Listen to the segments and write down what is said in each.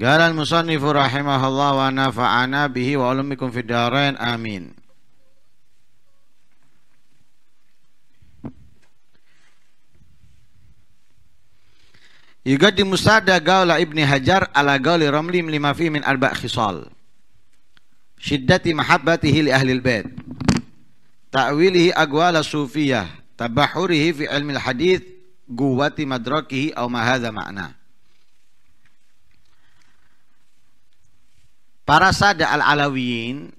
قال المصنف رحمه الله ونفعنا به وعلمكم في الدارين آمين يقدم مسادة قول ابن هجر على قول رملي لما فيه من أربع خصال شدة محبته لأهل البيت تأويله أقوال الصوفية تبحره في علم الحديث قوة مدركه أو ما هذا معناه Para sada al-alawiyin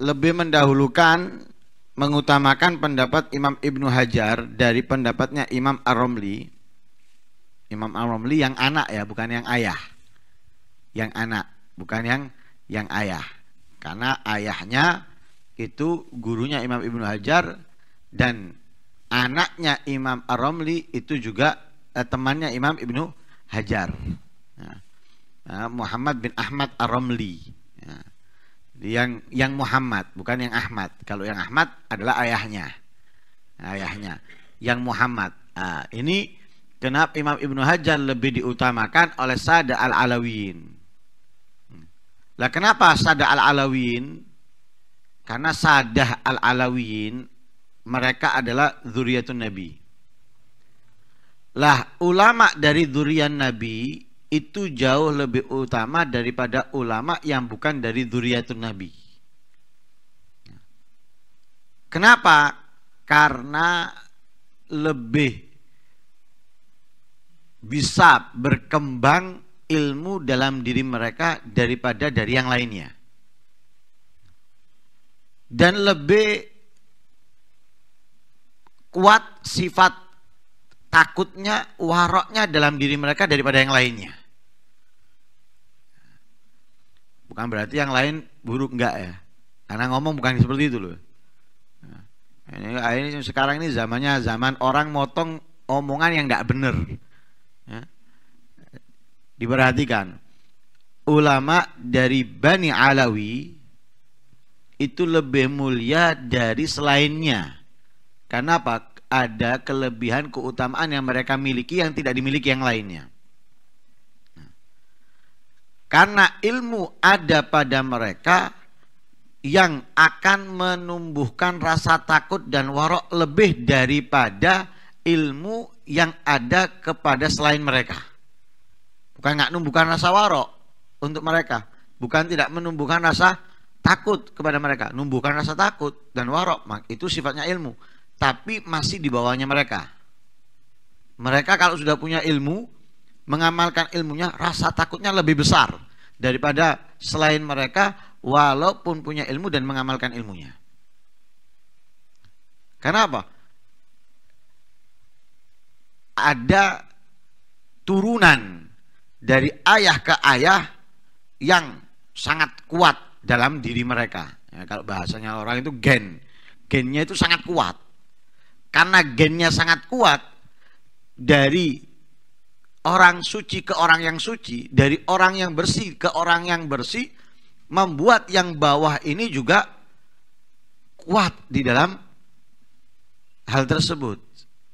lebih mendahulukan mengutamakan pendapat Imam Ibnu Hajar dari pendapatnya Imam Ar-Romli. Imam Ar-Romli yang anak ya, bukan yang ayah. Yang anak, bukan yang yang ayah. Karena ayahnya itu gurunya Imam Ibnu Hajar dan anaknya Imam Ar-Romli itu juga eh, temannya Imam Ibnu Hajar. Ya, Muhammad bin Ahmad Ar-Ramli. Ya. Yang yang Muhammad bukan yang Ahmad. Kalau yang Ahmad adalah ayahnya. Ayahnya. Yang Muhammad. ini kenapa Imam Ibnu Hajar lebih diutamakan oleh Sada Al-Alawin. Hmm. Lah kenapa Sada Al-Alawin? Karena Sadah Al-Alawin mereka adalah zuriatun Nabi. Lah ulama dari zuriat Nabi itu jauh lebih utama daripada ulama yang bukan dari duriatun nabi. Kenapa? Karena lebih bisa berkembang ilmu dalam diri mereka daripada dari yang lainnya. Dan lebih kuat sifat takutnya, waroknya dalam diri mereka daripada yang lainnya. Bukan berarti yang lain buruk enggak ya. Karena ngomong bukan seperti itu loh. Nah, ini, ini sekarang ini zamannya zaman orang motong omongan yang enggak benar. Ya. Diperhatikan. Ulama dari Bani Alawi itu lebih mulia dari selainnya. Karena apa? Ada kelebihan keutamaan yang mereka miliki yang tidak dimiliki yang lainnya. Karena ilmu ada pada mereka yang akan menumbuhkan rasa takut dan warok lebih daripada ilmu yang ada kepada selain mereka. Bukan nggak menumbuhkan rasa warok untuk mereka, bukan tidak menumbuhkan rasa takut kepada mereka, numbuhkan rasa takut dan warok itu sifatnya ilmu, tapi masih di bawahnya mereka. Mereka kalau sudah punya ilmu, mengamalkan ilmunya rasa takutnya lebih besar daripada selain mereka walaupun punya ilmu dan mengamalkan ilmunya. Karena apa? Ada turunan dari ayah ke ayah yang sangat kuat dalam diri mereka. Ya, kalau bahasanya orang itu gen, gennya itu sangat kuat. Karena gennya sangat kuat dari orang suci ke orang yang suci, dari orang yang bersih ke orang yang bersih, membuat yang bawah ini juga kuat di dalam hal tersebut.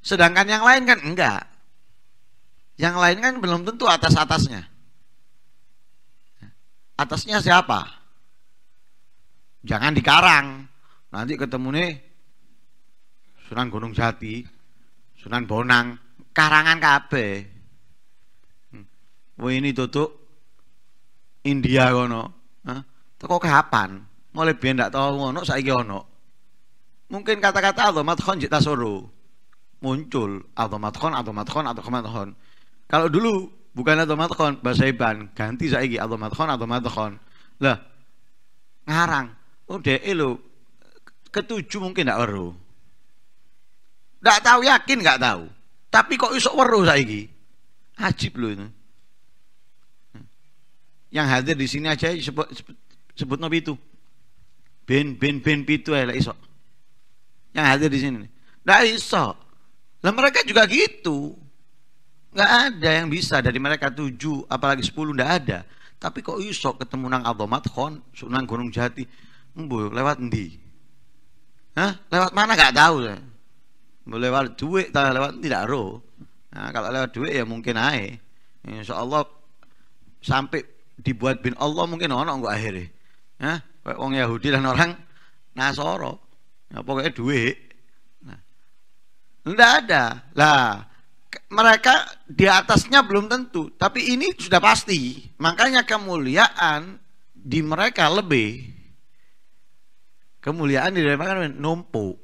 Sedangkan yang lain kan enggak. Yang lain kan belum tentu atas-atasnya. Atasnya siapa? Jangan dikarang. Nanti ketemu nih Sunan Gunung Jati, Sunan Bonang, karangan KB ini tutup India kono. toko kapan? Mulai biyen ndak tahu ngono saiki ono. Mungkin kata-kata atau matkon jita soro. Muncul atau matkon atau matkon atau matkon. Kalau dulu bukan atau matkon bahasa Iban, ganti saiki atau matkon atau matkon Lah ngarang. Oh dhek ketujuh mungkin ndak weruh. Ndak tahu yakin nggak tahu. Tapi kok isok weruh saiki? Ajib loh ini yang hadir di sini aja sebut, sebut, sebut ben Ben ben ben pitu ya iso. Yang hadir di sini. dah iso. Lah mereka juga gitu. Nggak ada yang bisa dari mereka tujuh, apalagi sepuluh nggak ada. Tapi kok iso ketemu nang Adomat Khon, Sunan Gunung Jati, mbu lewat di, Hah? Lewat mana nggak tahu boleh Lewat duit, lewat tidak roh. Nah, kalau lewat duit ya mungkin aja. Insya Allah sampai dibuat bin Allah mungkin orang nggak akhirnya ya orang Yahudi dan orang Nasoro ya, pokoknya duit nah, ada lah mereka di atasnya belum tentu tapi ini sudah pasti makanya kemuliaan di mereka lebih kemuliaan di mereka numpuk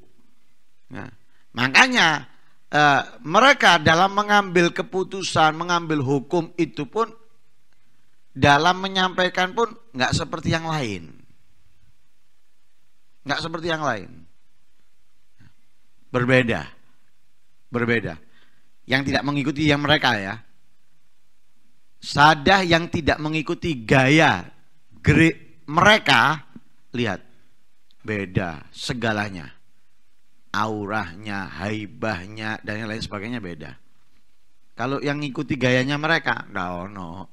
nah, makanya eh, mereka dalam mengambil keputusan mengambil hukum itu pun dalam menyampaikan pun nggak seperti yang lain. Nggak seperti yang lain. Berbeda. Berbeda. Yang tidak mengikuti yang mereka ya. Sadah yang tidak mengikuti gaya mereka, lihat, beda segalanya. Aurahnya, haibahnya, dan yang lain sebagainya beda. Kalau yang ngikuti gayanya mereka, nggak no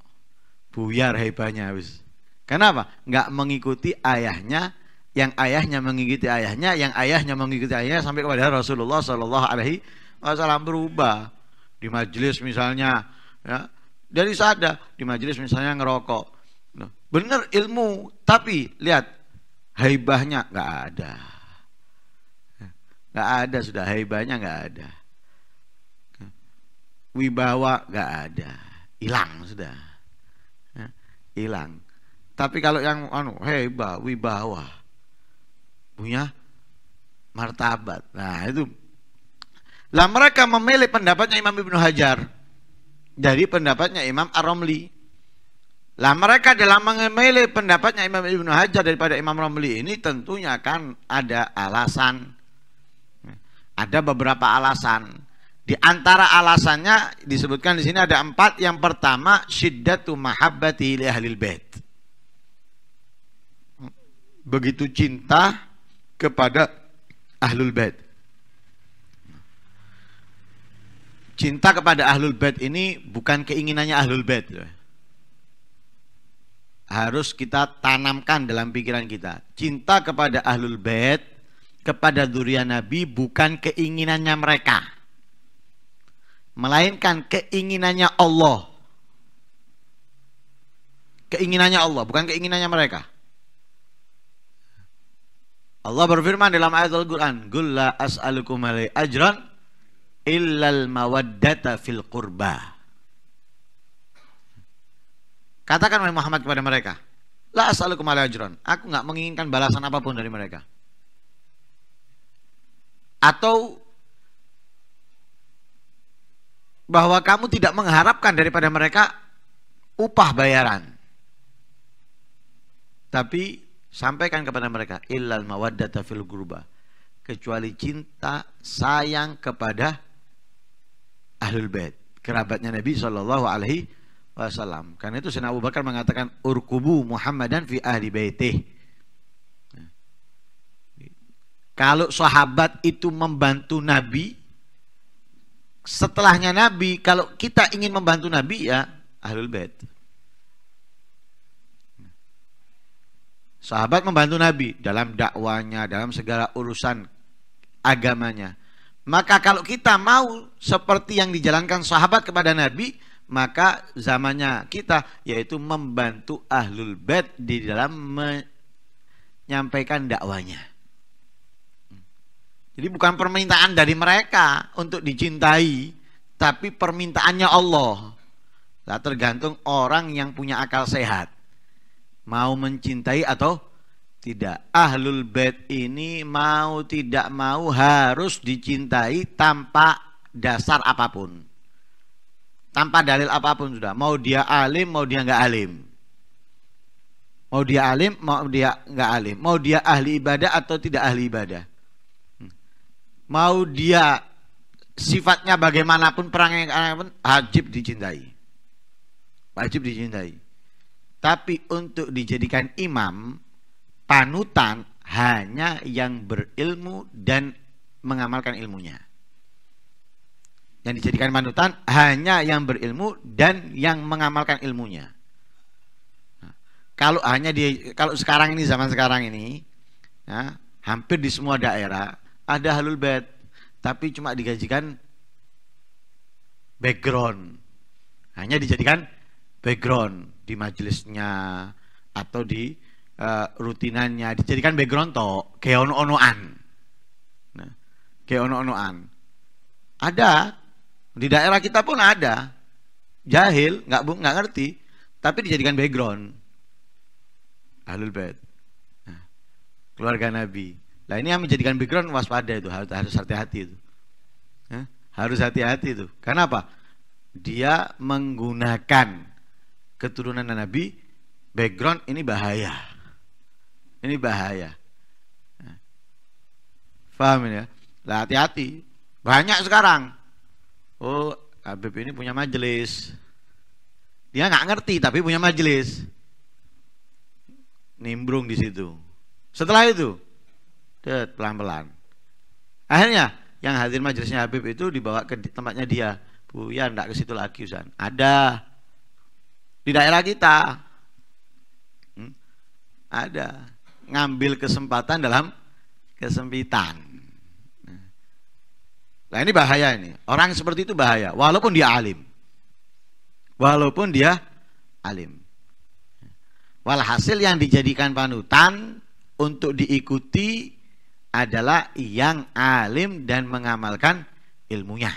buyar hebahnya wis. Kenapa? Enggak mengikuti ayahnya yang ayahnya mengikuti ayahnya, yang ayahnya mengikuti ayahnya sampai kepada Rasulullah Shallallahu Alaihi Wasallam berubah di majelis misalnya ya, dari sada di majelis misalnya ngerokok bener ilmu tapi lihat haibahnya nggak ada ya, nggak ada sudah haibahnya nggak ada wibawa nggak ada hilang sudah hilang. Tapi kalau yang anu heba wibawa punya martabat. Nah, itu lah mereka memilih pendapatnya Imam Ibnu Hajar dari pendapatnya Imam Ar-Romli. Lah mereka dalam memilih pendapatnya Imam Ibnu Hajar daripada Imam Romli ini tentunya kan ada alasan. Ada beberapa alasan. Di antara alasannya disebutkan di sini ada empat. Yang pertama, syiddatu mahabbati li ahlil bait. Begitu cinta kepada ahlul bait. Cinta kepada ahlul bait ini bukan keinginannya ahlul bait. Harus kita tanamkan dalam pikiran kita. Cinta kepada ahlul bait, kepada durian nabi bukan keinginannya mereka melainkan keinginannya Allah. Keinginannya Allah, bukan keinginannya mereka. Allah berfirman dalam ayat Al-Qur'an, "Gula as'alukum alai ajran illal mawaddata fil qurba." Katakan oleh Muhammad kepada mereka, "La as'alukum alai ajran." Aku nggak menginginkan balasan apapun dari mereka. Atau bahwa kamu tidak mengharapkan daripada mereka upah bayaran. Tapi sampaikan kepada mereka illal mawaddata fil gurba kecuali cinta sayang kepada ahlul bait kerabatnya Nabi Shallallahu alaihi wasallam. Karena itu Sayyidina Abu Bakar mengatakan urkubu Muhammadan fi ahli baitih. Kalau sahabat itu membantu Nabi, setelahnya Nabi, kalau kita ingin membantu Nabi ya Ahlul Bait. Sahabat membantu Nabi dalam dakwanya, dalam segala urusan agamanya. Maka kalau kita mau seperti yang dijalankan sahabat kepada Nabi, maka zamannya kita yaitu membantu Ahlul Bait di dalam menyampaikan dakwanya. Jadi bukan permintaan dari mereka untuk dicintai, tapi permintaannya Allah. Nah, tergantung orang yang punya akal sehat. Mau mencintai atau tidak. Ahlul bait ini mau tidak mau harus dicintai tanpa dasar apapun. Tanpa dalil apapun sudah. Mau dia alim, mau dia nggak alim. Mau dia alim, mau dia nggak alim. Mau dia ahli ibadah atau tidak ahli ibadah mau dia sifatnya bagaimanapun perang yang pun wajib dicintai wajib dicintai tapi untuk dijadikan imam panutan hanya yang berilmu dan mengamalkan ilmunya yang dijadikan panutan hanya yang berilmu dan yang mengamalkan ilmunya kalau hanya di kalau sekarang ini zaman sekarang ini ya, hampir di semua daerah ada halul bed tapi cuma digajikan background hanya dijadikan background di majelisnya atau di uh, rutinannya dijadikan background to keono onoan nah, onoan ada di daerah kita pun ada jahil nggak nggak ngerti tapi dijadikan background halul bed, nah, keluarga nabi Nah ini yang menjadikan background waspada itu harus harus hati-hati itu. Harus hati-hati itu. Karena apa? Dia menggunakan keturunan Nabi background ini bahaya. Ini bahaya. Paham ya? Lah hati-hati. Banyak sekarang. Oh, Habib ini punya majelis. Dia nggak ngerti tapi punya majelis. Nimbrung di situ. Setelah itu, det pelan-pelan akhirnya yang hadir majelisnya Habib itu dibawa ke tempatnya dia Bu ya enggak ke situ lagi Ustaz ada di daerah kita hmm? ada ngambil kesempatan dalam kesempitan Nah ini bahaya ini. Orang seperti itu bahaya. Walaupun dia alim. Walaupun dia alim. Walhasil yang dijadikan panutan untuk diikuti adalah yang alim dan mengamalkan ilmunya.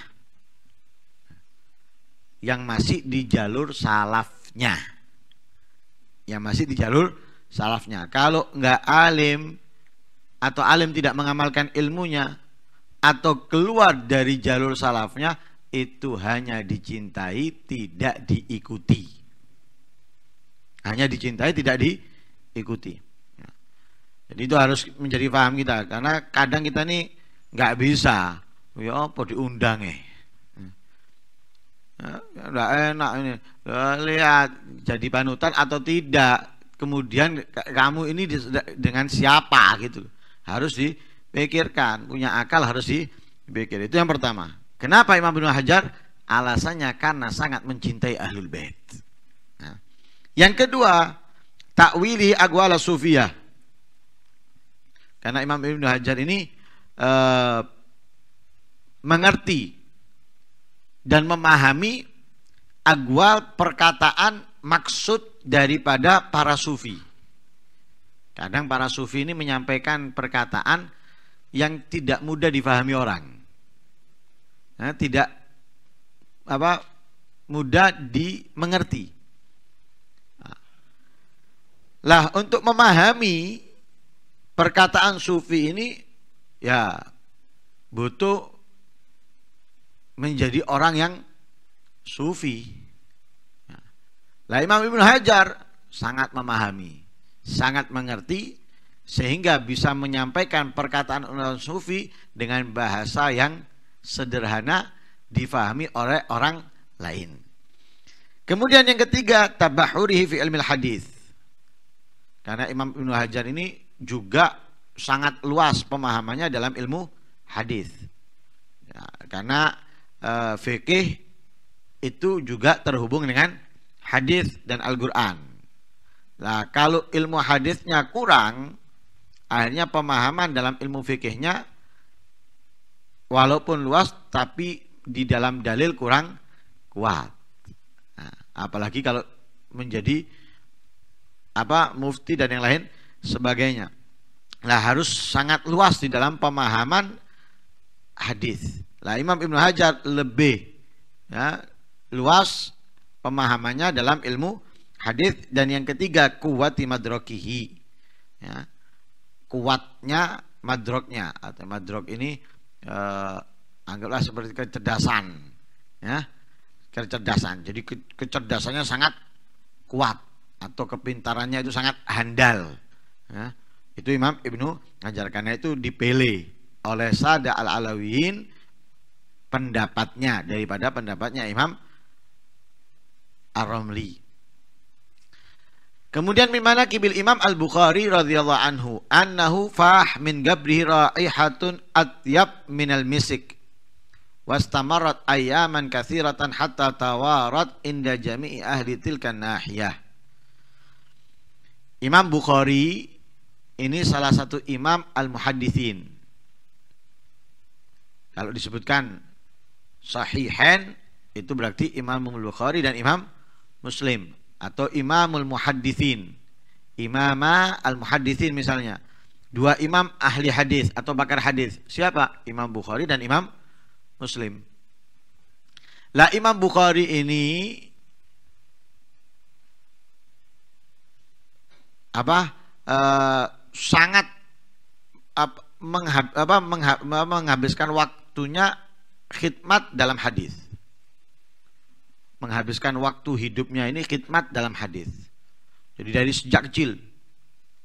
Yang masih di jalur salafnya. Yang masih di jalur salafnya. Kalau nggak alim atau alim tidak mengamalkan ilmunya atau keluar dari jalur salafnya itu hanya dicintai tidak diikuti. Hanya dicintai tidak diikuti. Jadi itu harus menjadi paham kita karena kadang kita ini nggak bisa. Ya apa diundang eh. Hmm. Ya, nggak enak ini. Ya, lihat jadi panutan atau tidak. Kemudian kamu ini dengan siapa gitu. Harus dipikirkan, punya akal harus dipikir. Itu yang pertama. Kenapa Imam Ibnu Hajar? Alasannya karena sangat mencintai Ahlul Bait. Nah, yang kedua, takwili agwala sufiyah karena Imam Ibnu Hajar ini uh, mengerti dan memahami agwal perkataan maksud daripada para sufi. Kadang para sufi ini menyampaikan perkataan yang tidak mudah difahami orang. Nah, tidak apa mudah dimengerti. Nah, lah untuk memahami perkataan sufi ini ya butuh menjadi orang yang sufi. Ya. Lah Imam Ibnu Hajar sangat memahami, sangat mengerti sehingga bisa menyampaikan perkataan orang sufi dengan bahasa yang sederhana difahami oleh orang lain. Kemudian yang ketiga, tabahuri fi ilmil hadis. Karena Imam Ibnu Hajar ini juga sangat luas pemahamannya dalam ilmu hadis. Ya, karena e, eh, fikih itu juga terhubung dengan hadis dan Al-Qur'an. Nah, kalau ilmu hadisnya kurang, akhirnya pemahaman dalam ilmu fikihnya walaupun luas tapi di dalam dalil kurang kuat. Nah, apalagi kalau menjadi apa mufti dan yang lain sebagainya. Nah harus sangat luas di dalam pemahaman hadis. Nah Imam Ibnu Hajar lebih ya, luas pemahamannya dalam ilmu hadis dan yang ketiga kuat madrokihi ya, kuatnya madroknya atau madrok ini eh, anggaplah seperti kecerdasan ya kecerdasan jadi ke, kecerdasannya sangat kuat atau kepintarannya itu sangat handal Ya, itu Imam Ibnu Hajar karena itu dipilih oleh Sada al Alawiyin pendapatnya daripada pendapatnya Imam ar romli Kemudian mimana kibil Imam Al-Bukhari radhiyallahu anhu annahu fah min gabrihi raihatun atyab min al-misik wastamarat ayaman kathiratan hatta tawarat inda jami'i ahli tilkan nahiyah. Imam Bukhari ini salah satu imam al-muhadithin. Kalau disebutkan sahihan itu berarti Imam Bukhari dan Imam Muslim atau Imamul muhadithin Imama al muhadithin misalnya. Dua imam ahli hadis atau bakar hadis. Siapa? Imam Bukhari dan Imam Muslim. Lah Imam Bukhari ini apa? Eh, sangat apa, menghab, apa, menghab, menghabiskan waktunya khidmat dalam hadis. Menghabiskan waktu hidupnya ini khidmat dalam hadis. Jadi dari sejak kecil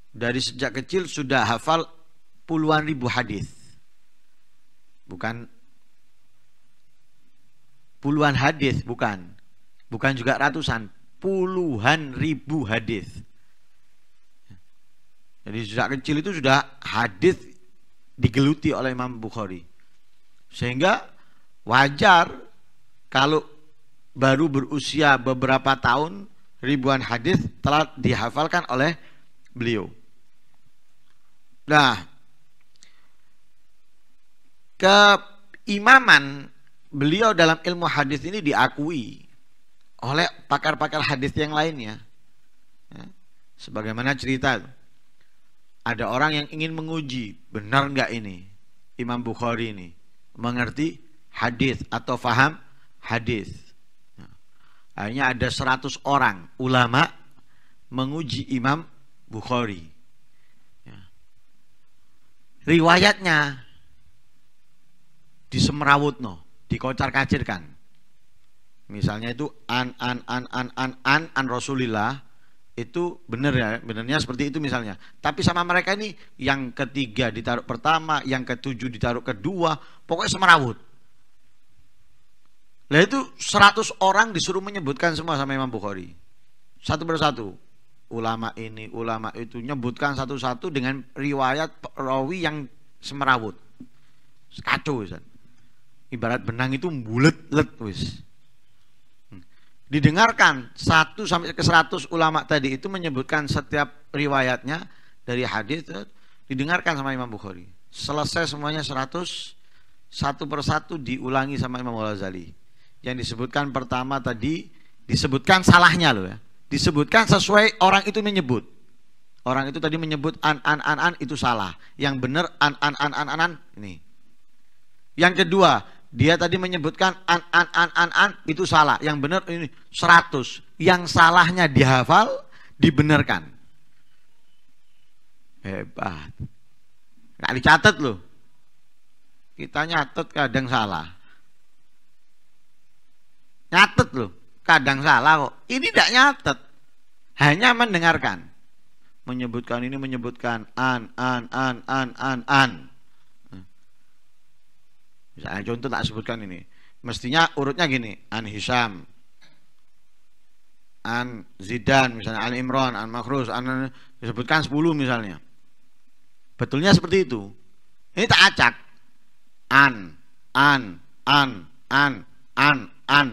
dari sejak kecil sudah hafal puluhan ribu hadis. Bukan puluhan hadis, bukan. Bukan juga ratusan, puluhan ribu hadis. Jadi sejak kecil itu sudah hadis digeluti oleh Imam Bukhari. Sehingga wajar kalau baru berusia beberapa tahun ribuan hadis telah dihafalkan oleh beliau. Nah, keimaman beliau dalam ilmu hadis ini diakui oleh pakar-pakar hadis yang lainnya. Ya, sebagaimana cerita ada orang yang ingin menguji benar nggak ini Imam Bukhari ini mengerti hadis atau faham hadis. Nah, akhirnya ada 100 orang ulama menguji Imam Bukhari. Ya. Riwayatnya disemrawut no, dikocar kacirkan. Misalnya itu an an an an an an an Rasulillah itu benar ya, benarnya seperti itu misalnya. Tapi sama mereka ini yang ketiga ditaruh pertama, yang ketujuh ditaruh kedua, pokoknya semerawut. Lah itu 100 orang disuruh menyebutkan semua sama Imam Bukhari. Satu persatu. Ulama ini, ulama itu nyebutkan satu-satu dengan riwayat rawi yang semerawut. Kacau, Ibarat benang itu bulat let wis didengarkan satu sampai ke seratus ulama tadi itu menyebutkan setiap riwayatnya dari hadis eh, didengarkan sama Imam Bukhari. Selesai semuanya seratus satu persatu diulangi sama Imam Al-Ghazali. Yang disebutkan pertama tadi disebutkan salahnya loh ya. Disebutkan sesuai orang itu menyebut. Orang itu tadi menyebut an an an an itu salah. Yang benar an an an an, an ini. Yang kedua, dia tadi menyebutkan an an an an an itu salah. Yang benar ini 100. Yang salahnya dihafal, dibenarkan. Hebat. Nggak dicatat loh. Kita nyatet kadang salah. Nyatet loh. Kadang salah kok. Ini tidak nyatet. Hanya mendengarkan. Menyebutkan ini menyebutkan an an an an an an. Misalnya contoh tak sebutkan ini. Mestinya urutnya gini, An Hisam, An Zidan misalnya, An Imran, An Makhrus, An disebutkan 10 misalnya. Betulnya seperti itu. Ini tak acak. An, an, an, an, an, an.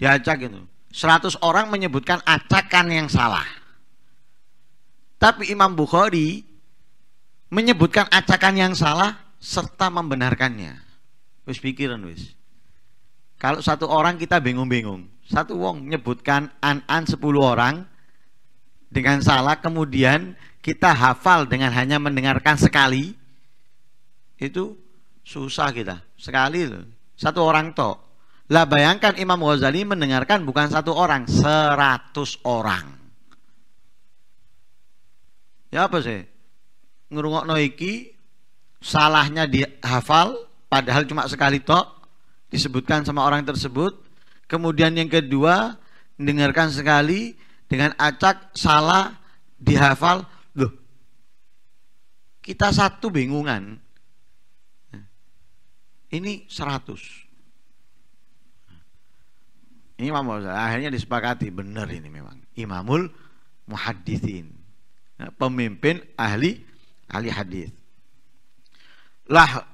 Diacak gitu. 100 orang menyebutkan acakan yang salah. Tapi Imam Bukhari menyebutkan acakan yang salah serta membenarkannya. Wis pikiran wis. Kalau satu orang kita bingung-bingung. Satu wong menyebutkan an-an sepuluh orang dengan salah kemudian kita hafal dengan hanya mendengarkan sekali itu susah kita sekali loh satu orang tok lah bayangkan Imam Ghazali mendengarkan bukan satu orang seratus orang ya apa sih ngurungok noiki salahnya dihafal padahal cuma sekali tok disebutkan sama orang tersebut. Kemudian yang kedua, dengarkan sekali dengan acak salah dihafal. Loh. Kita satu bingungan. Ini seratus. Ini Imam akhirnya disepakati benar ini memang. Imamul muhadithin. Pemimpin ahli ahli hadis. Lah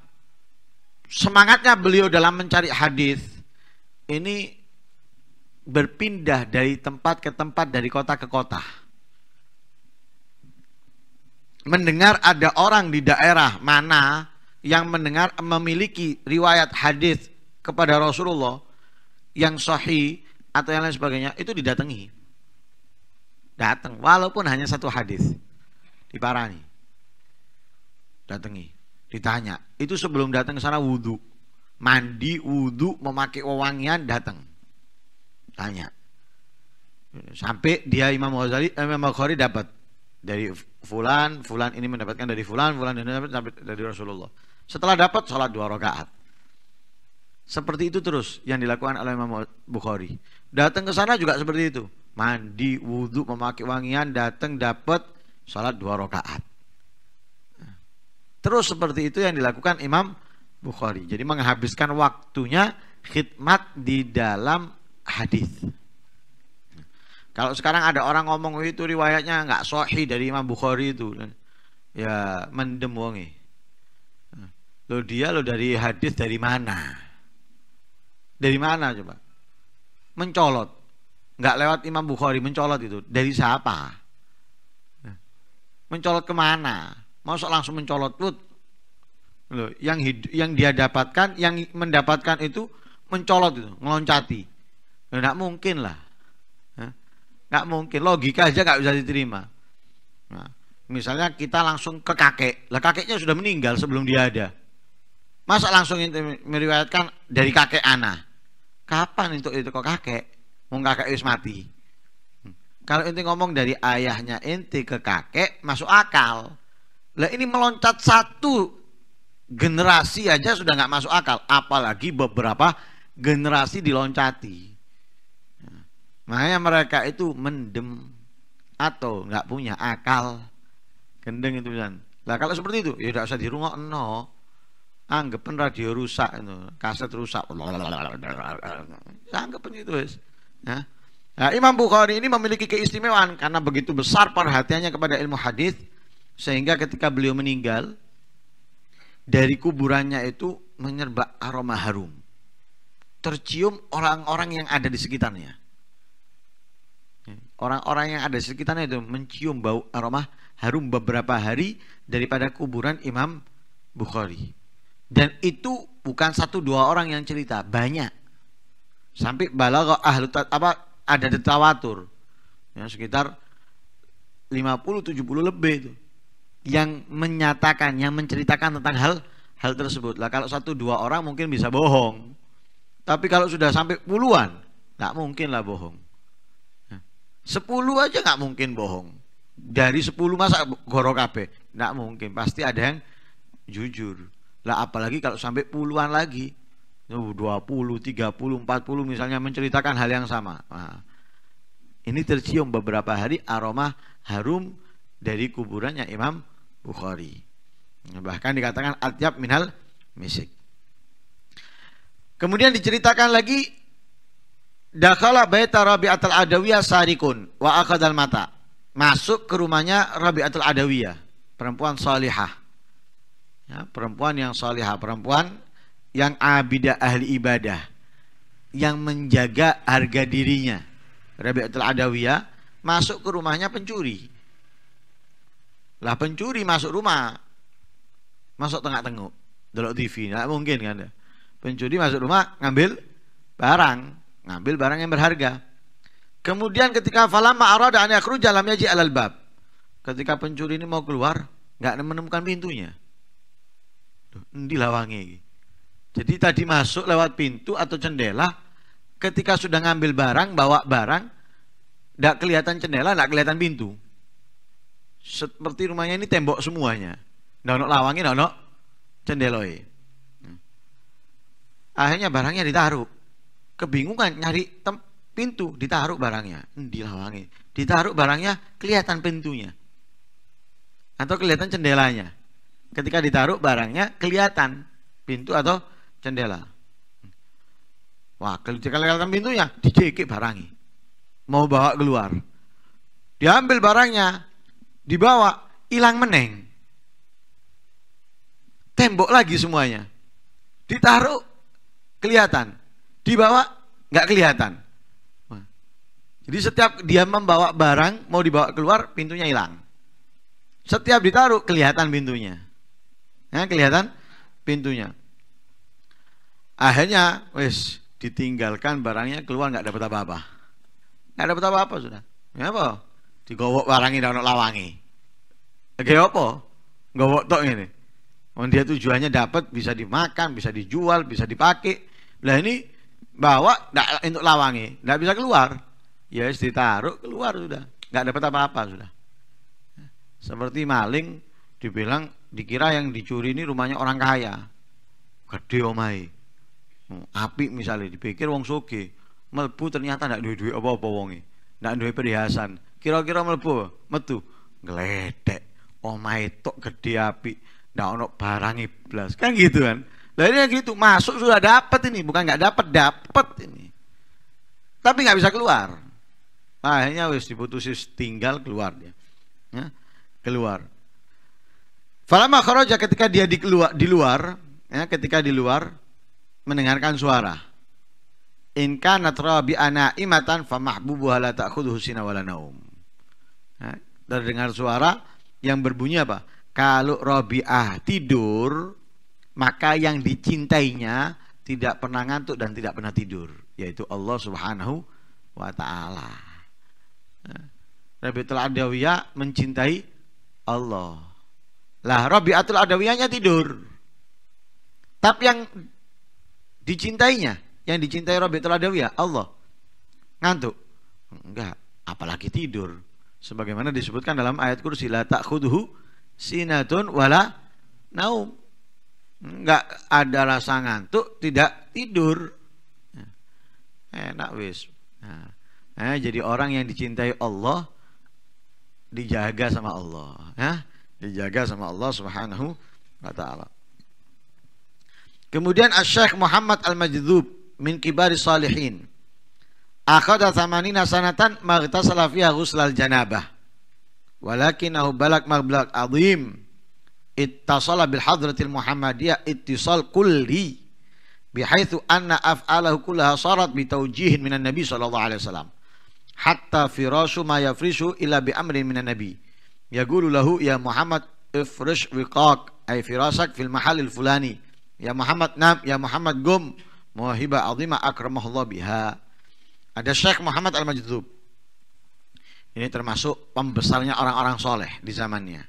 semangatnya beliau dalam mencari hadis ini berpindah dari tempat ke tempat, dari kota ke kota. Mendengar ada orang di daerah mana yang mendengar memiliki riwayat hadis kepada Rasulullah yang sahih atau yang lain sebagainya itu didatangi. Datang walaupun hanya satu hadis diparani. Datangi. Ditanya, itu sebelum datang ke sana wudhu. Mandi, wudhu, memakai wewangian, datang. Tanya. Sampai dia Imam Ghazali, eh, Imam Bukhari dapat dari fulan, fulan ini mendapatkan dari fulan, fulan ini dapat dari Rasulullah. Setelah dapat sholat dua rakaat. Seperti itu terus yang dilakukan oleh Imam Bukhari. Datang ke sana juga seperti itu. Mandi, wudhu, memakai wangian, datang dapat sholat dua rakaat. Terus seperti itu yang dilakukan Imam Bukhari. Jadi menghabiskan waktunya khidmat di dalam hadis. Kalau sekarang ada orang ngomong itu riwayatnya nggak sohi dari Imam Bukhari itu, ya mendem wongi. Lo dia lo dari hadis dari mana? Dari mana coba? Mencolot, nggak lewat Imam Bukhari mencolot itu dari siapa? Mencolot kemana? Masa langsung mencolot lut. Loh, yang hidup, yang dia dapatkan, yang mendapatkan itu mencolot itu, Loh, Enggak mungkin lah. Enggak mungkin, logika aja nggak bisa diterima. Nah, misalnya kita langsung ke kakek, lah kakeknya sudah meninggal sebelum dia ada. Masa langsung itu meriwayatkan dari kakek ana? Kapan untuk itu kok kakek? Mau kakek wis mati. Hmm. Kalau inti ngomong dari ayahnya inti ke kakek masuk akal. Lah ini meloncat satu generasi aja sudah nggak masuk akal, apalagi beberapa generasi diloncati. Nah, makanya mereka itu mendem atau nggak punya akal. Kendeng itu kan. Lah kalau seperti itu, ya tidak usah dirungok no. Anggapan radio rusak itu, kaset rusak. Anggapan itu wes. Nah, ya. Nah, Imam Bukhari ini memiliki keistimewaan karena begitu besar perhatiannya kepada ilmu hadis sehingga ketika beliau meninggal, dari kuburannya itu menyerba aroma harum. Tercium orang-orang yang ada di sekitarnya. Orang-orang yang ada di sekitarnya itu mencium bau aroma harum beberapa hari daripada kuburan Imam Bukhari. Dan itu bukan satu dua orang yang cerita, banyak. Sampai balagh ahlu apa ada detawatur. Ya, sekitar 50 70 lebih itu yang menyatakan, yang menceritakan tentang hal hal tersebut. Lah kalau satu dua orang mungkin bisa bohong. Tapi kalau sudah sampai puluhan, nggak mungkin lah bohong. Nah, sepuluh aja nggak mungkin bohong. Dari sepuluh masa goro kape, nggak mungkin. Pasti ada yang jujur. Lah apalagi kalau sampai puluhan lagi, oh, dua puluh, tiga puluh, empat puluh misalnya menceritakan hal yang sama. Nah, ini tercium beberapa hari aroma harum dari kuburannya Imam Bukhari. Bahkan dikatakan atyab minhal misik. Kemudian diceritakan lagi Dakhala baita Rabi'atul Adawiyah sarikun wa akadal mata. Masuk ke rumahnya Rabi'atul Adawiyah, perempuan salihah. Ya, perempuan yang salihah, perempuan yang abidah ahli ibadah yang menjaga harga dirinya. Rabi'atul Adawiyah masuk ke rumahnya pencuri. Lah pencuri masuk rumah. Masuk tengah tengok. Delok TV, nggak mungkin kan. Ya. Pencuri masuk rumah ngambil barang, ngambil barang yang berharga. Kemudian ketika falamma arada an yakhruja lam yaji alal bab. Ketika pencuri ini mau keluar, nggak menemukan pintunya. Endi lawangi Jadi tadi masuk lewat pintu atau jendela, ketika sudah ngambil barang, bawa barang, nggak kelihatan jendela, nggak kelihatan pintu seperti rumahnya ini tembok semuanya. Nono ada lawangnya, nggak ada cendeloi. Hmm. Akhirnya barangnya ditaruh. Kebingungan nyari tem pintu, ditaruh barangnya. Di lawangnya. Ditaruh barangnya, kelihatan pintunya. Atau kelihatan cendelanya. Ketika ditaruh barangnya, kelihatan pintu atau cendela. Hmm. Wah, kalau kelihatan pintunya, dicekik barangnya. Mau bawa keluar. Diambil barangnya, dibawa hilang meneng tembok lagi semuanya ditaruh kelihatan dibawa nggak kelihatan jadi setiap dia membawa barang mau dibawa keluar pintunya hilang setiap ditaruh kelihatan pintunya ya, kelihatan pintunya akhirnya wes ditinggalkan barangnya keluar nggak dapat apa-apa nggak dapat apa-apa sudah ya apa digowok barangnya dan lawangi Kayak apa? Enggak tok ini. Oh, dia tujuannya dapat bisa dimakan, bisa dijual, bisa dipakai. Lah ini bawa ndak untuk lawangi, ndak bisa keluar. Ya yes, ditaruh keluar sudah. Nggak dapat apa-apa sudah. Seperti maling dibilang dikira yang dicuri ini rumahnya orang kaya. Gede omai. Oh hmm, Api misalnya dipikir wong soge, melbu ternyata ndak duwe duit apa-apa wonge. Ndak duwe perhiasan. Kira-kira melbu metu ngeledek omahe oh tok gede api ndak ono barang iblas kan gitu kan lah ini gitu masuk sudah dapat ini bukan nggak dapat dapat ini tapi nggak bisa keluar nah, akhirnya wis diputusin tinggal keluar dia ya, keluar Falama kharaja ketika dia di keluar di luar ya ketika di luar mendengarkan suara in kanat rabi'ana imatan fa mahbubuha la ta'khudhu sina wala naum ya, terdengar suara yang berbunyi apa? Kalau Robiah tidur, maka yang dicintainya tidak pernah ngantuk dan tidak pernah tidur, yaitu Allah Subhanahu wa taala. Rabiatul Adawiyah mencintai Allah. Lah Rabiatul Adawiyahnya tidur. Tapi yang dicintainya, yang dicintai Rabiatul Adawiyah Allah. Ngantuk? Enggak, apalagi tidur sebagaimana disebutkan dalam ayat kursi la ta'khudhu sinatun wala naum enggak ada rasa ngantuk tidak tidur ya. enak wis nah, jadi orang yang dicintai Allah dijaga sama Allah ya dijaga sama Allah subhanahu wa ta'ala kemudian asy Muhammad Al-Majdub min kibari salihin أخذ ثمانين سنة ما اغتسل فيها غسل الجنابة ولكنه بلغ مبلغ عظيم اتصل بالحضرة المحمدية اتصال كلي بحيث أن أفعاله كلها صارت بتوجيه من النبي صلى الله عليه وسلم حتى فراش ما يفرش إلا بأمر من النبي يقول له يا محمد افرش وقاك أي فراشك في المحل الفلاني يا محمد نام يا محمد قم موهبة عظيمة أكرمه الله بها Ada Syekh Muhammad Al-Majdub. Ini termasuk pembesarnya orang-orang soleh di zamannya.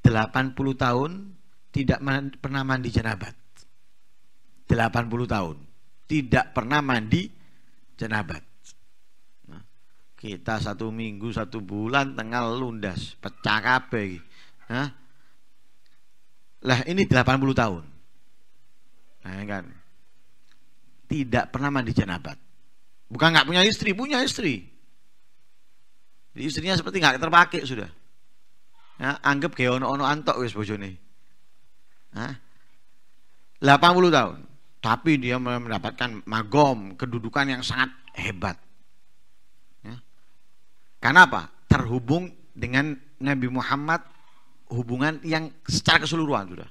80 tahun tidak pernah mandi janabat. 80 tahun tidak pernah mandi janabat. kita satu minggu satu bulan tengah lundas pecah kabeh Nah, lah ini 80 tahun. Nah, kan. Tidak pernah mandi janabat. Bukan nggak punya istri, punya istri. Jadi istrinya seperti nggak terpakai sudah. Ya, anggap kayak ono-ono antok wis bojone. Hah? Ya. 80 tahun. Tapi dia mendapatkan magom, kedudukan yang sangat hebat. Ya. Karena apa? Terhubung dengan Nabi Muhammad hubungan yang secara keseluruhan sudah.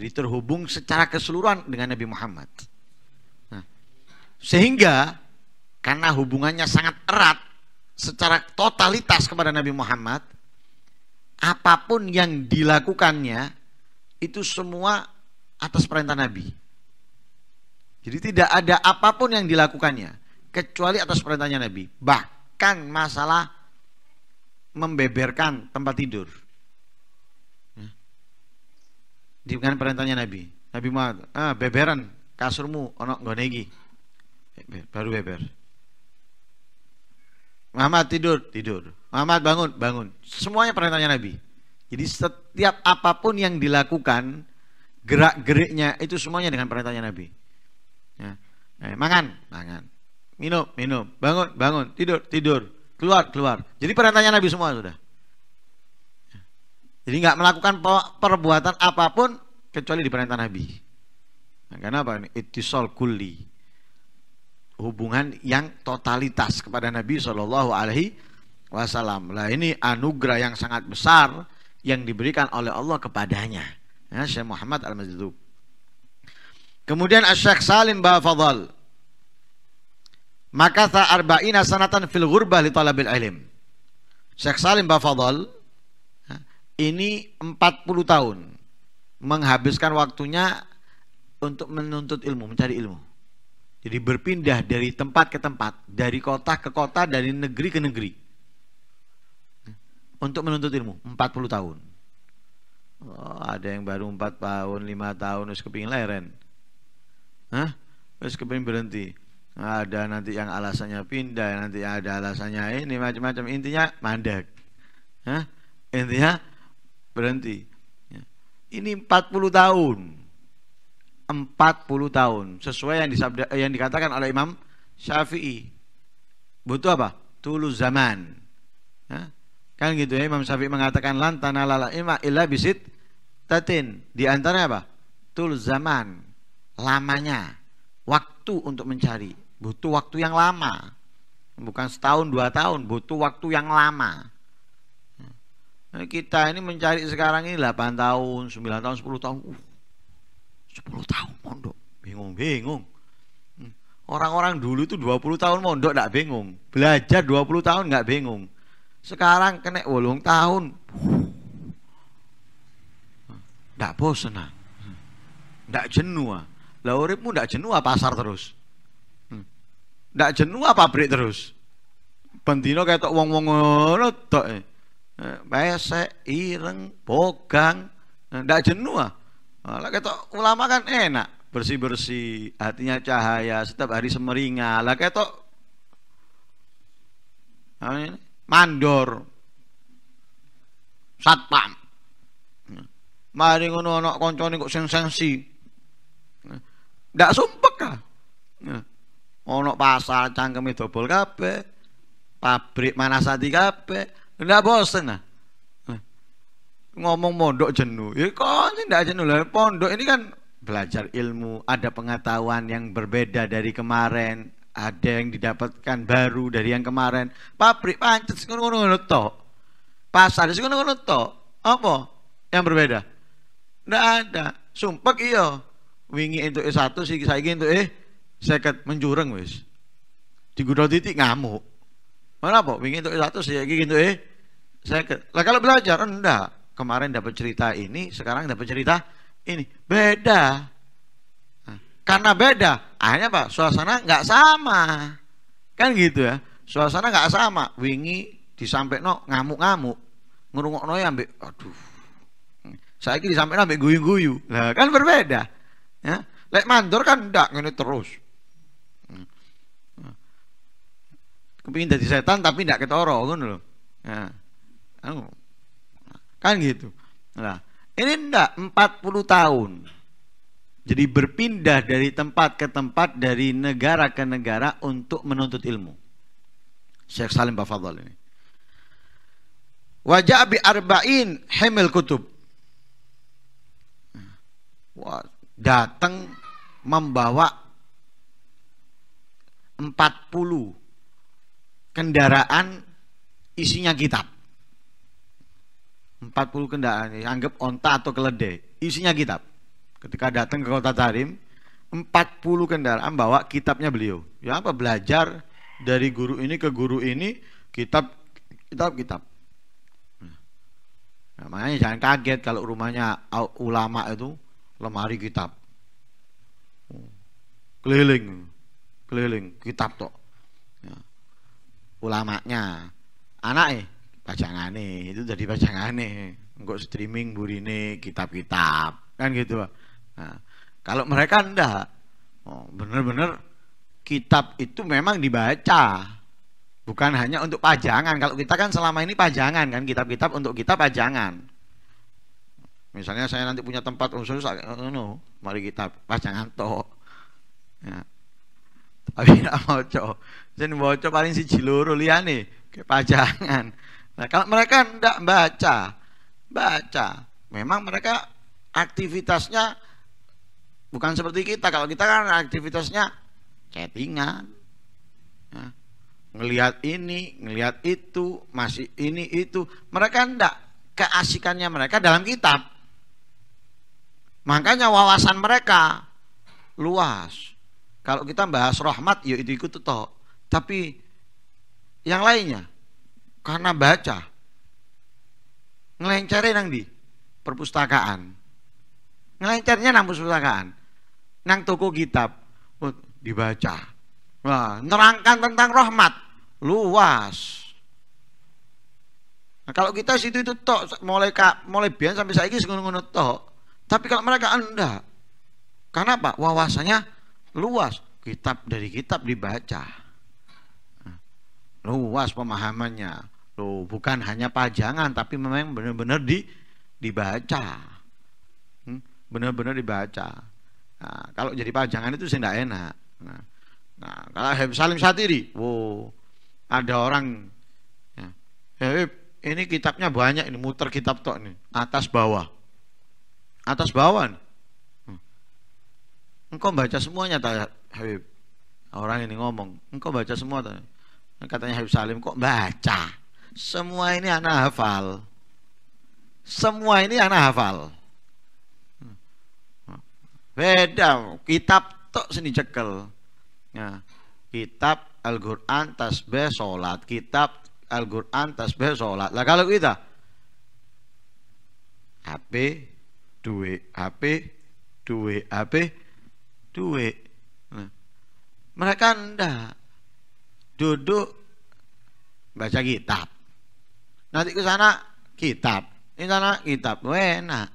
Jadi terhubung secara keseluruhan dengan Nabi Muhammad. Nah, sehingga karena hubungannya sangat erat secara totalitas kepada Nabi Muhammad, apapun yang dilakukannya itu semua atas perintah Nabi. Jadi tidak ada apapun yang dilakukannya kecuali atas perintahnya Nabi. Bahkan masalah membeberkan tempat tidur. Ya. Dengan perintahnya Nabi. Nabi Muhammad, ah, beberan kasurmu onok gonegi. Baru beber. Muhammad tidur, tidur. Muhammad bangun, bangun. Semuanya perintahnya Nabi. Jadi setiap apapun yang dilakukan, gerak-geriknya itu semuanya dengan perintahnya Nabi. Ya. Eh, makan, makan. Minum, minum. Bangun, bangun. Tidur, tidur. Keluar, keluar. Jadi perintahnya Nabi semua sudah. Ya. Jadi nggak melakukan perbuatan apapun kecuali di perintah Nabi. Nah, kenapa ini? Itisol kulli hubungan yang totalitas kepada Nabi Shallallahu Alaihi Wasallam. Lah ini anugerah yang sangat besar yang diberikan oleh Allah kepadanya. Ya, Syekh Muhammad Al Kemudian Syekh Salim Bafadhal. Maka arba'ina sanatan fil ghurbah li talabil ilm. Syekh Salim Bafadhal ya, ini 40 tahun menghabiskan waktunya untuk menuntut ilmu, mencari ilmu. Jadi berpindah dari tempat ke tempat, dari kota ke kota, dari negeri ke negeri. Untuk menuntut ilmu, 40 tahun. Oh, ada yang baru 4 tahun, 5 tahun, terus kepingin leren. Hah? Terus kepingin berhenti. Ada nanti yang alasannya pindah, nanti ada alasannya ini macam-macam. Intinya mandek. Hah? Intinya berhenti. Ya. Ini 40 tahun 40 tahun sesuai yang disabda, eh, yang dikatakan oleh Imam Syafi'i. Butuh apa? Tulu zaman. Ya? Kan gitu ya Imam Syafi'i mengatakan lantana lala ima illa bisit tatin. Di apa? Tulu zaman. Lamanya. Waktu untuk mencari. Butuh waktu yang lama. Bukan setahun dua tahun, butuh waktu yang lama. Nah, kita ini mencari sekarang ini 8 tahun, 9 tahun, 10 tahun. Uh, 10 tahun mondok. Bingung-bingung. Hmm. Orang-orang dulu itu 20 tahun mondok nggak bingung. Belajar 20 tahun nggak bingung. Sekarang kena ulung tahun. Nggak bosan, ah. Nggak jenuh lauripmu ah. Lah uripmu nggak jenuh ah, pasar terus. Hmm. Nggak jenuh pabrik terus. pentino kayak ketok wong-wong ngono tok. Eh. Eh, pesek, ireng, bogang. Nggak nah, jenuh Ah, lah ketok ulama kan enak, bersih-bersih, hatinya cahaya, setiap hari semeringa. Lah ketok mandor satpam. Mari ngono ana kancane kok sensasi. Ndak sumpek kah? Ono pasar cangkeme dobol kabeh. Pabrik mana sati kabeh. Ndak bosen lah ngomong mondok jenuh ya kok tidak jenuh lah pondok ini kan belajar ilmu ada pengetahuan yang berbeda dari kemarin ada yang didapatkan baru dari yang kemarin pabrik pancet ngono ngono to pasar ngono ngono to apa yang berbeda ndak ada sumpek iyo wingi itu e satu sih saya ingin itu eh seket menjureng wis digudal titik ngamuk mana apa wingi itu e satu sih ingin itu eh seket lah kalau belajar enggak kemarin dapat cerita ini, sekarang dapat cerita ini. Beda. Nah, karena beda, akhirnya Pak, suasana nggak sama. Kan gitu ya. Suasana nggak sama. Wingi no ngamuk-ngamuk. Ngerungok ya ambek, aduh. Saya disampe no ambek guyu-guyu. Nah, kan berbeda. Ya. Lek mandor kan enggak, ngene terus. Hmm. Kepingin jadi setan tapi enggak ketoro Kan loh. Ya. Anu, Kan gitu. Nah, ini enggak 40 tahun. Jadi berpindah dari tempat ke tempat, dari negara ke negara untuk menuntut ilmu. Syekh Salim Bafadol ini. Wajah bi arba'in hemil kutub. Wah, datang membawa 40 kendaraan isinya kitab. 40 kendaraan anggap onta atau keledai isinya kitab ketika datang ke kota Tarim 40 kendaraan bawa kitabnya beliau ya apa belajar dari guru ini ke guru ini kitab kitab kitab nah, makanya jangan kaget kalau rumahnya ulama itu lemari kitab keliling keliling kitab tok ya. ulamanya anak eh pajangane itu jadi pajangane nggak streaming burine kitab-kitab kan gitu nah, kalau mereka ndak oh, bener-bener kitab itu memang dibaca bukan hanya untuk pajangan kalau kita kan selama ini pajangan kan kitab-kitab untuk kita pajangan misalnya saya nanti punya tempat khusus oh, eh, no, mari kita pajangan toh ya. tapi tidak mau cok jadi mau paling si jiluru liane ke pajangan Nah, kalau mereka tidak baca, baca, memang mereka aktivitasnya bukan seperti kita. Kalau kita kan aktivitasnya chattingan, ya. ngelihat ini, ngelihat itu, masih ini itu. Mereka tidak keasikannya mereka dalam kitab. Makanya wawasan mereka luas. Kalau kita bahas rahmat, yuk ya itu ikut toh. Tapi yang lainnya, karena baca. Ngelencernya nang di perpustakaan. Ngelencernya nang perpustakaan. Nang toko kitab. Oh, dibaca. Wah, nerangkan tentang rahmat luas. Nah, kalau kita situ itu tok mulai kak mulai bian sampai saya ini gunung tok. Tapi kalau mereka anda, Karena apa? Wawasannya luas. Kitab dari kitab dibaca. Nah, luas pemahamannya. Loh, bukan hanya pajangan tapi memang benar-benar di dibaca. Hmm? Benar-benar dibaca. Nah, kalau jadi pajangan itu sih enggak enak. Nah, nah kalau Habib Salim Satiri, wow, ada orang ya, Habib, ini kitabnya banyak ini muter kitab tok nih, atas bawah. Atas bawah. Nih. Hmm. Engkau baca semuanya tak Habib? Orang ini ngomong, engkau baca semua tak? Katanya Habib Salim kok baca? Semua ini anak hafal. Semua ini anak hafal. Beda kitab tok seni cekel. Ya. Kitab Al-Qur'an tasbih salat, kitab Al-Qur'an tasbih salat. Lah kalau kita HP duwe HP duwe HP duwe. Mereka ndak duduk baca kitab Nanti ke sana kitab, ini sana kitab, enak.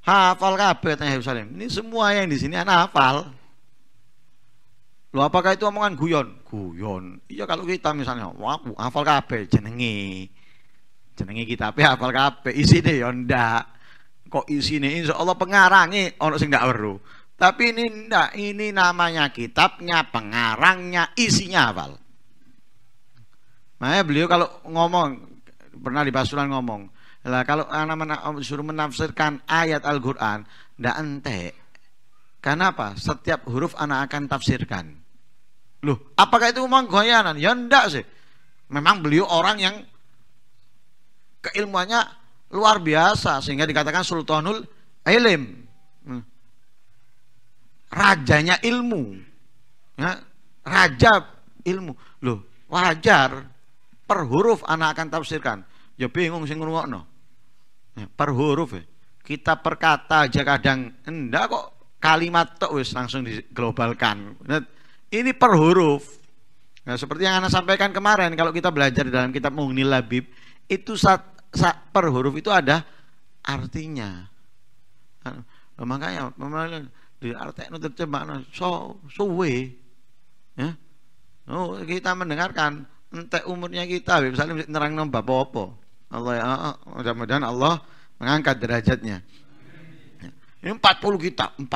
hafal hafal kabeh tanya Salim. Ini semua yang di sini anak hafal. Loh, apakah itu omongan guyon? Guyon. Iya kalau kita misalnya, wah hafal kabeh jenenge. Jenenge kita ya hafal kabeh. isi ya ndak. Kok ini insya Allah pengarangi orang sing perlu Tapi ini ndak, ini namanya kitabnya, pengarangnya, isinya hafal. Makanya beliau kalau ngomong pernah di Basulan ngomong, lah kalau anak mena suruh menafsirkan ayat Al-Qur'an ndak ente. Karena apa? Setiap huruf anak akan tafsirkan. Loh, apakah itu memang goyanan? Ya ndak sih. Memang beliau orang yang keilmuannya luar biasa sehingga dikatakan sultanul ilm. Hmm. Rajanya ilmu. Ya, raja ilmu. Loh, wajar per huruf anak akan tafsirkan. Ya bingung sing ngrungokno. Ya, per huruf ya. Kita perkata aja kadang enggak kok kalimat tok wis langsung diglobalkan. Nah, ini per huruf. Nah, seperti yang anak sampaikan kemarin kalau kita belajar dalam kitab Mughnil Labib itu saat, saat per huruf itu ada artinya. Nah, makanya di itu terjemah so suwe. Ya. Oh, kita mendengarkan entek umurnya kita Habib Salim nerang nomba apa-apa Allah ya, mudah-mudahan Allah mengangkat derajatnya ini 40 kitab 40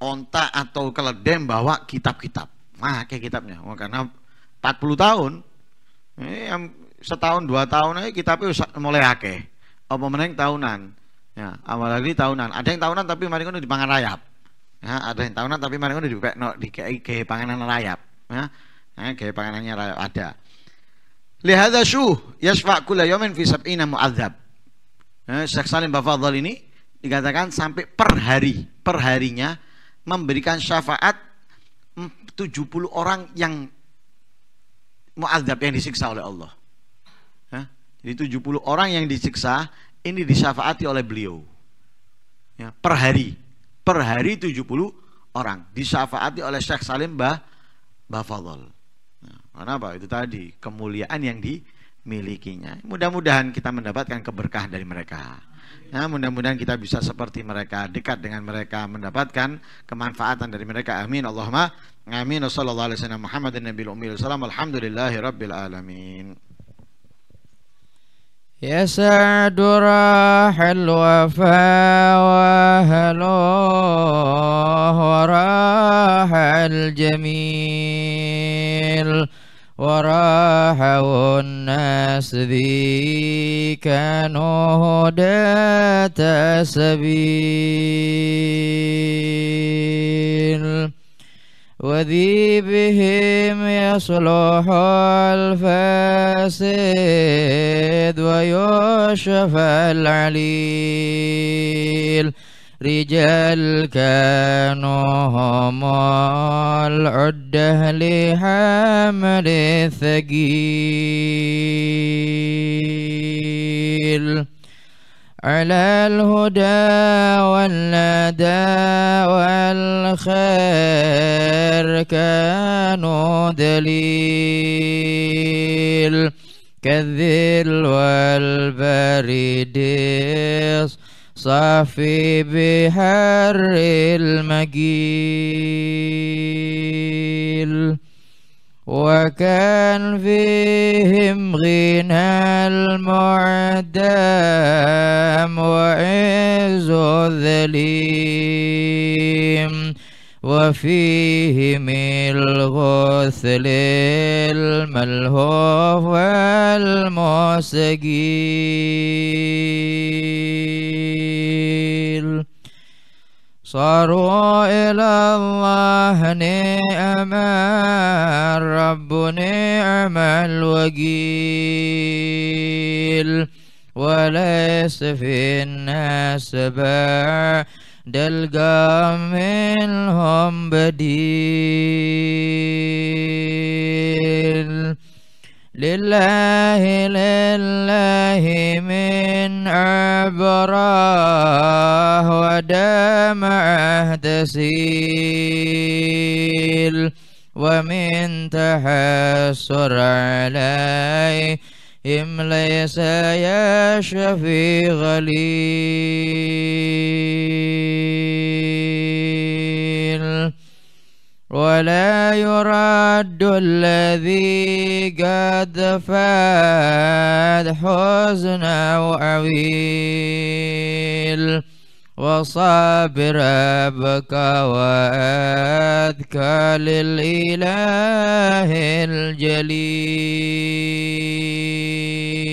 onta atau keledem bawa kitab-kitab nah kitabnya oh, karena 40 tahun ini yang setahun dua tahun aja kitabnya mulai akeh apa meneng tahunan ya awal lagi tahunan ada yang tahunan tapi mari di pangan rayap ya, ada yang tahunan tapi mari di, di, di, di panganan rayap ya eh, gaya panganannya ada lihada syuh yashfa' kula yawmin fi sab'ina mu'adzab eh, Syekh Salim Bafadhal ini dikatakan sampai per hari per harinya memberikan syafaat 70 orang yang mu'adzab yang disiksa oleh Allah eh, jadi 70 orang yang disiksa ini disyafaati oleh beliau ya, per hari per hari 70 orang disyafaati oleh Syekh Salim Bafadhal Kenapa? Itu tadi kemuliaan yang dimilikinya. Mudah-mudahan kita mendapatkan keberkahan dari mereka. Ya, mudah-mudahan kita bisa seperti mereka, dekat dengan mereka, mendapatkan kemanfaatan dari mereka. Amin. Allahumma amin. Wassalamualaikum alaihi wasallam Muhammadin nabiyil ummi وراح الناس ذي كانوا هدى سبيل وذي بهم يصلح الفاسد ويشفى العليل رجال كانوا هم العدة لحمل الثقيل على الهدى والندى والخير كانوا دليل كالذل والبريد صافي بحر المجيل وكان فيهم غنى المعدام وعز الذليم وفيهم الغثل الملهوف والمسجيل صاروا إلى الله نعم الرب نعم الوكيل وليس في الناس بعد القام منهم بديل لله لله من عبره ودمعه تسيل ومن تحسر إم ليس يشفي غليل ولا يرد الذي قد فاد حزنا عويل وصابر ابكى وأذكى للإله الجليل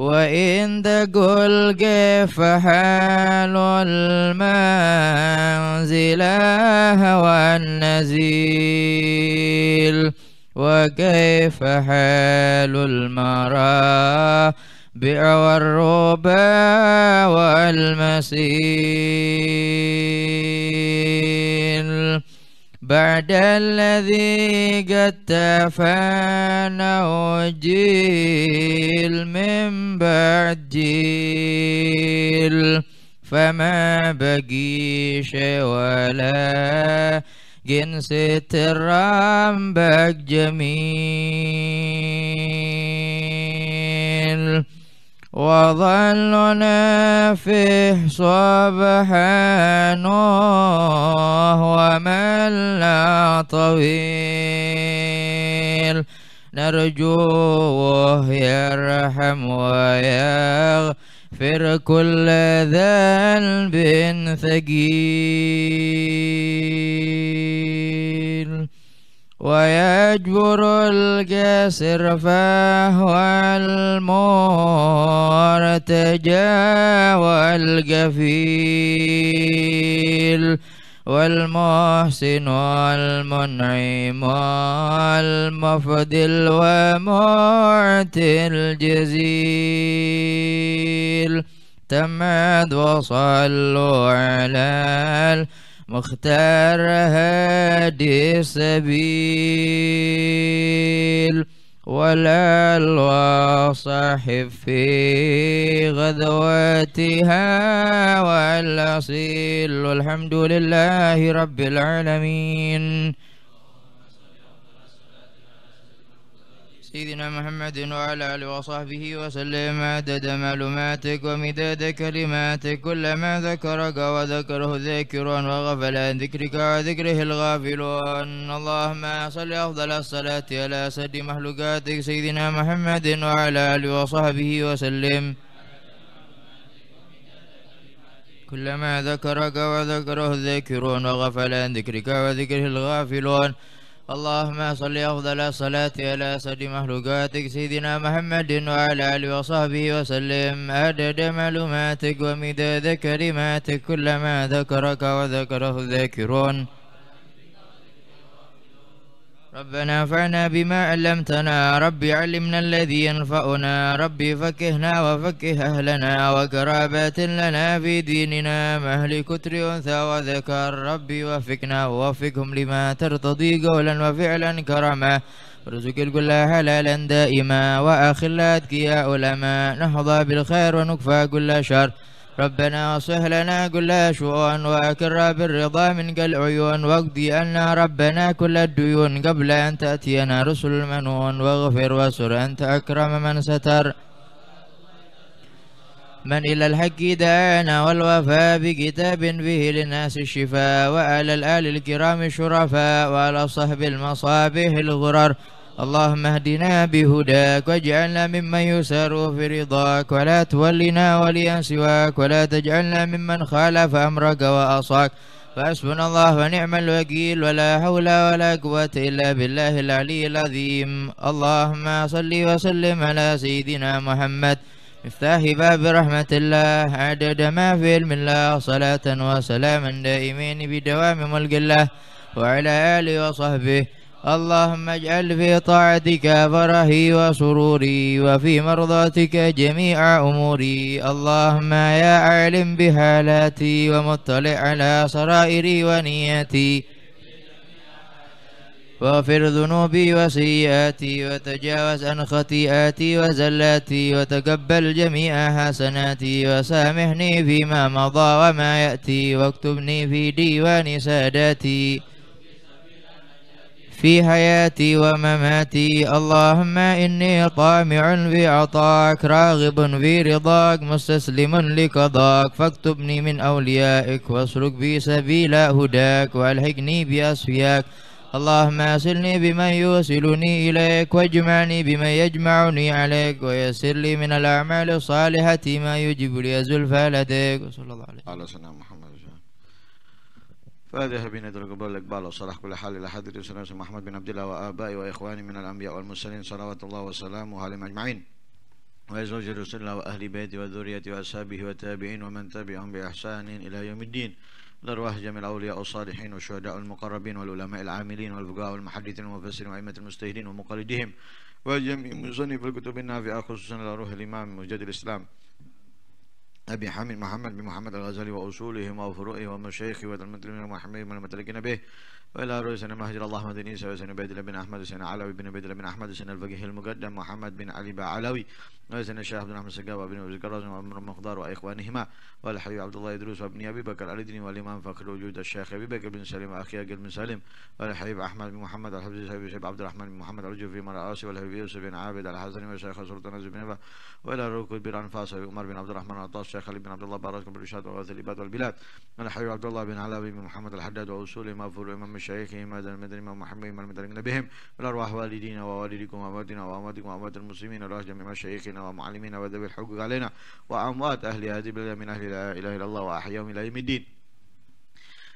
وإن تقل كيف حال المنزل هوى النزيل وكيف حال المرى بع والربا والمسيل بعد الذي قد تفانى جيل من بعد جيل فما بقي شيء ولا جنس الرمبك جميل وظلنا فيه صبحانه وملا طويل نرجوه يرحم ويغفر كل ذنب ثقيل ويجبر الكسر فهو المرتجى والجفيل والمحسن والمنعم والمفضل ومعتي الجزيل تمد وصلوا على مختار هادي السبيل ولا الواصح في غذواتها والأصيل والحمد لله رب العالمين سيدنا محمد وعلى آله وصحبه وسلم عدد معلوماتك ومداد كلماتك كلما ذكرك وذكره ذاكرون وغفل عن ذكرك وذكره الغافلون اللهم صل أفضل الصلاة على سد مخلوقاتك سيدنا محمد وعلى آله وصحبه وسلم كلما ذكرك وذكره الذاكرون وغفل عن ذكرك وذكره الغافلون اللهم صل أفضل الصلاة على سيد مخلوقاتك سيدنا محمد وعلى آله وصحبه وسلم عدد معلوماتك ومداد كلماتك كلما ذكرك وذكره الذاكرون ربنا فعنا بما علمتنا ربي علمنا الذي ينفعنا ربي فكهنا وفكه أهلنا وقرابات لنا في ديننا مهل كتر أنثى وذكر ربي وفقنا ووفقهم لما ترتضي قولا وفعلا كرما ارزق الكل حلالا دائما وأخلاتك يا علماء نحظى بالخير ونكفى كل شر ربنا اصلح لنا كل شؤون واكر بالرضا من كل عيون واقضي أن ربنا كل الديون قبل أن تأتينا رسل المنون واغفر وسر أنت أكرم من ستر من إلى الحق دعانا والوفاء بكتاب به للناس الشفاء وعلى الآل الكرام الشرفاء وعلى صحب المصابيح الغرر اللهم اهدنا بهداك واجعلنا ممن يسار في رضاك ولا تولنا وليا سواك ولا تجعلنا ممن خالف أمرك وأصاك فحسبنا الله ونعم الوكيل ولا حول ولا قوة إلا بالله العلي العظيم اللهم صل وسلم على سيدنا محمد مفتاح باب رحمة الله عدد ما في علم الله صلاة وسلاما دائمين بدوام ملك الله وعلى آله وصحبه اللهم اجعل في طاعتك فرحي وسروري وفي مرضاتك جميع أموري اللهم يا عالم بحالاتي ومطلع على سرائري ونيتي واغفر ذنوبي وسيئاتي وتجاوز عن خطيئاتي وزلاتي وتقبل جميع حسناتي وسامحني فيما مضى وما يأتي واكتبني في ديوان ساداتي في حياتي ومماتي اللهم إني طامع في عطاك راغب في رضاك مستسلم لقضاك فاكتبني من أوليائك واسلك بي سبيل هداك وألحقني بأصفياك اللهم أسلني بمن يوصلني إليك واجمعني بمن يجمعني عليك ويسر لي من الأعمال الصالحة ما يجب لي زلفى لديك وصلى الله عليه وسلم محمد فذهب بنا دراجون بول وصلاح كل حال إلى حضرة سيدنا محمد بن عبد الله وآبائه وإخوانه من الأنبياء والمرسلين صلوات الله وسلامه عليهم أجمعين وزوج رسول الله وأهل بيته وذريته وأصحابه والتابعين ومن تبعهم بإحسان إلى يوم الدين لأرواح جميع الأولياء والصالحين والشهداء المقربين والعلماء العاملين والفقهاء والمحدثين والمفسرين وأئمة المستهدين ومقلدهم وجميع مصنف الكتب النافعة خصوصا لروح الإمام مجد الإسلام أبي حامد محمد بن محمد الغزالي وأصوله وفروعه ومشايخه وتلميذ المحمد من المتلقين به وإلى رؤوسنا مهجر الله دين عيسى وزين بيد الله بن أحمد وزين علوي بن بيد الله بن أحمد وزين الفقيه المقدم محمد بن علي بعلوي علوي الشيخ عبد الرحمن سقاوي وابن أبي زكرازم وابن المقدار وإخوانهما والحبيب عبد الله يدرس وابن أبي بكر الدين والإمام فخر وجود الشيخ أبي بكر بن سليم وأخي أجل بن سليم والحبيب أحمد بن محمد الحبيب سيد الشيخ عبد الرحمن بن محمد الجوفي مراسي والحبيب يوسف بن عابد الحسني والشيخ سلطان الزبنبة وإلى ركود بن أنفاس وعمر بن عبد الرحمن العطاس الشيخ علي بن عبد الله بارك بن رشاد وغاث الإباد والبلاد والحبيب عبد الله بن علوي بن محمد الحداد وأصول ما فور إمام مشايخهم هذا المدن ومحمهم المدن بهم والأرواح والدينا ووالدكم وأمواتنا وأمواتكم وأموات المسلمين والأرواح جميع مشايخنا ومعلمينا وذوي الحقوق علينا وأموات أهل هذه البلد من أهل لا إله إلا الله وأحياهم إلى يوم الدين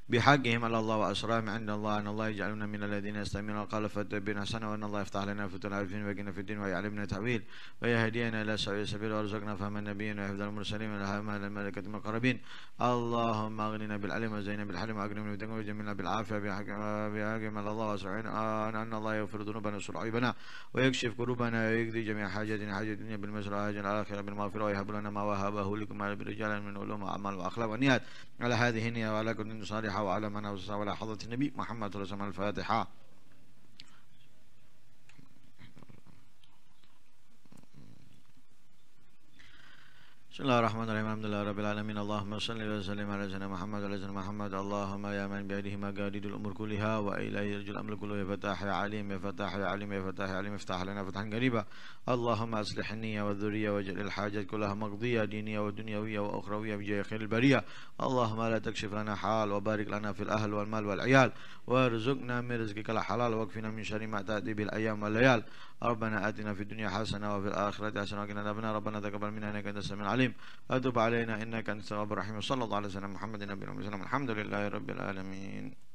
بحقهم على الله وأسرارهم عند الله أن الله يجعلنا من الذين يستمعون القول فتبين حسنا وأن الله يفتح لنا فتن عارفين ويقنا في الدين ويعلمنا تعويل ويهدينا إلى سواء السبيل ويرزقنا فهم النبي ويحفظ المرسلين والهم أهل الملكة المقربين اللهم أغننا بالعلم وزينا بالحلم وأكرمنا بالتقوى وجملنا بالعافية بحقهم على الله وأسرارهم أن أن الله يغفر ذنوبنا ويستر عيوبنا ويكشف كروبنا ويقضي جميع حاجاتنا حاجة الدنيا بالمسر وحاجة الآخرة بالمغفرة ويحب لنا ما وهبه لكم من رجال من علوم وأعمال وأخلاق ونيات على هذه النية وعلى كل صالح الفاتحة وعلى من أوزع على حضرة النبي محمد رسول الفاتحة بسم الله الرحمن الرحيم الحمد لله رب العالمين اللهم صل وسلم على سيدنا محمد وعلى سيدنا محمد اللهم يا من بيده مقاليد الامور كلها واليه يرجو الامر كله يا فتاح يا عليم يا فتاح يا عليم يا فتاح يا عليم افتح لنا فتحا قريبا اللهم اصلح النيه والذريه واجعل الحاجات كلها مقضيه دينيه ودنيويه واخرويه بجاه خير البريه اللهم لا تكشف لنا حال وبارك لنا في الاهل والمال والعيال وارزقنا من رزقك الحلال واكفنا من شر ما تاتي بالايام والليال ربنا آتنا في الدنيا حسنة وفي الآخرة حسنة وقنا عذاب ربنا تقبل منا إنك أنت السميع العليم أتوب علينا إنك أنت التواب الرحيم صلى الله عليه وسلم محمد نبينا وسلم الحمد لله رب العالمين